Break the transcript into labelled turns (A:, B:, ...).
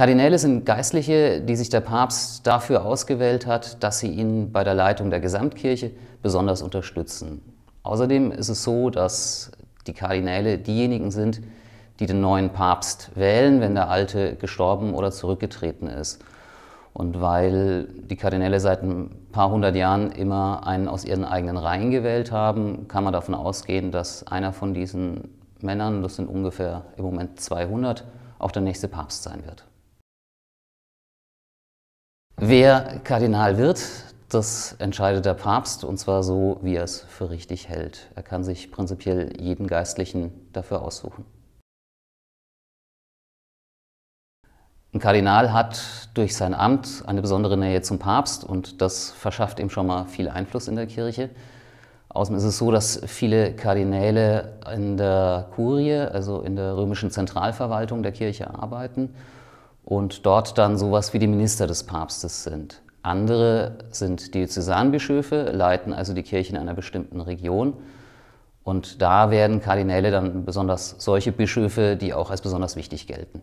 A: Kardinäle sind Geistliche, die sich der Papst dafür ausgewählt hat, dass sie ihn bei der Leitung der Gesamtkirche besonders unterstützen. Außerdem ist es so, dass die Kardinäle diejenigen sind, die den neuen Papst wählen, wenn der alte gestorben oder zurückgetreten ist. Und weil die Kardinäle seit ein paar hundert Jahren immer einen aus ihren eigenen Reihen gewählt haben, kann man davon ausgehen, dass einer von diesen Männern, das sind ungefähr im Moment 200, auch der nächste Papst sein wird. Wer Kardinal wird, das entscheidet der Papst und zwar so, wie er es für richtig hält. Er kann sich prinzipiell jeden Geistlichen dafür aussuchen. Ein Kardinal hat durch sein Amt eine besondere Nähe zum Papst und das verschafft ihm schon mal viel Einfluss in der Kirche. Außerdem ist es so, dass viele Kardinäle in der Kurie, also in der römischen Zentralverwaltung der Kirche, arbeiten und dort dann sowas wie die Minister des Papstes sind. Andere sind Diözesanbischöfe, leiten also die Kirche in einer bestimmten Region. Und da werden Kardinäle dann besonders solche Bischöfe, die auch als besonders wichtig gelten.